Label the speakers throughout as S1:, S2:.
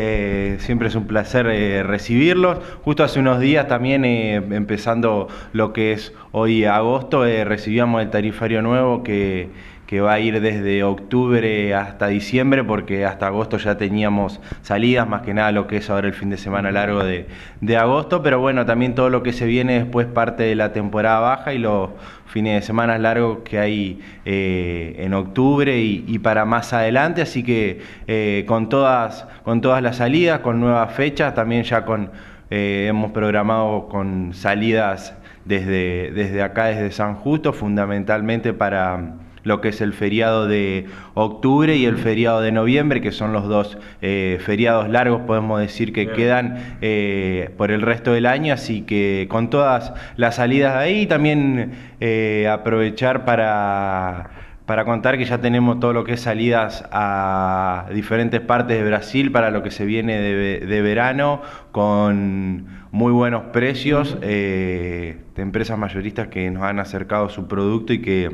S1: Eh, siempre es un placer eh, recibirlos. Justo hace unos días también, eh, empezando lo que es hoy agosto, recibíamos el tarifario nuevo que que va a ir desde octubre hasta diciembre, porque hasta agosto ya teníamos salidas, más que nada lo que es ahora el fin de semana largo de, agosto, pero bueno, también todo lo que se viene después parte de la temporada baja y los fines de semana largos que hay eh, en octubre y, para más adelante, así que eh, con, todas, con todas las salidas, con nuevas fechas, también ya con... Eh, hemos programado con salidas desde, desde acá, desde San Justo, fundamentalmente para, lo que es el feriado de octubre y el feriado de noviembre, que son los dos eh, feriados largos, podemos decir, que quedan eh, por el resto del año. Así que con todas las salidas de ahí, también eh, aprovechar para para contar que ya tenemos todo lo que es salidas a diferentes partes de Brasil para lo que se viene de, verano con muy buenos precios de empresas mayoristas que nos han acercado su producto y que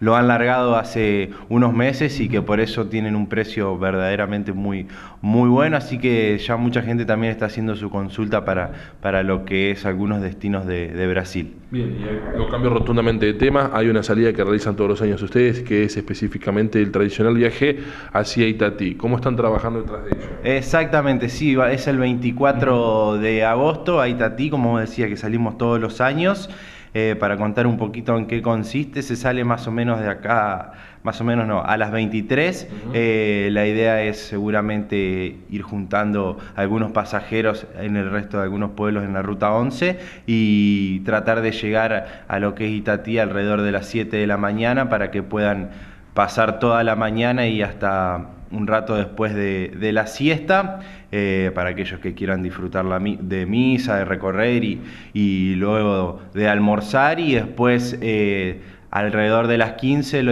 S1: lo han largado hace unos meses y que por eso tienen un precio verdaderamente muy, muy bueno, así que ya mucha gente también está haciendo su consulta para, para lo que es algunos destinos de, de Brasil. Bien, y lo cambio rotundamente de tema, hay una salida que realizan todos los años ustedes, que es específicamente el tradicional viaje hacia Itatí. ¿Cómo están trabajando detrás de ello? Exactamente, sí, es el 24 de agosto a Itatí, como decía que salimos todos los años. Eh, para contar un poquito en qué consiste. Se sale más o menos de acá, más o menos no, a las 23. Eh, la idea es seguramente ir juntando algunos pasajeros en el resto de algunos pueblos en la ruta 11 y tratar de llegar a lo que es Itatí alrededor de las 7 de la mañana para que puedan pasar toda la mañana y hasta un rato después de, la siesta, eh, para aquellos que quieran disfrutar la, de misa, de recorrer y, y luego de almorzar y después eh, alrededor de las 15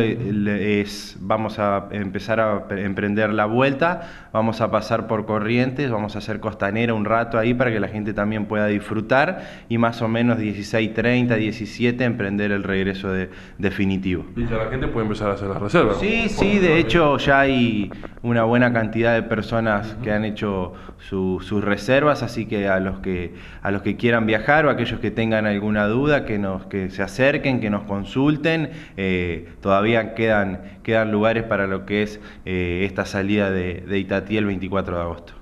S1: vamos a empezar a emprender la vuelta, vamos a pasar por corrientes, vamos a hacer costanera un rato ahí para que la gente también pueda disfrutar y más o menos 16.30, 17 emprender el regreso definitivo. Y ya la gente puede empezar a hacer las reservas. Sí, sí, de hecho ya hay una buena cantidad de personas que han hecho sus reservas, así que a los que a los que quieran viajar o aquellos que tengan alguna duda que nos que se acerquen, que nos consulten eh, todavía quedan, quedan lugares para lo que es eh, esta salida de, de Itatí el 24 de agosto.